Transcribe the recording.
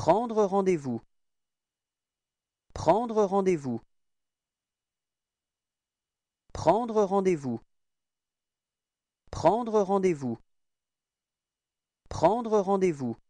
Prendre rendez-vous. Prendre rendez-vous. Prendre rendez-vous. Prendre rendez-vous. Prendre rendez-vous.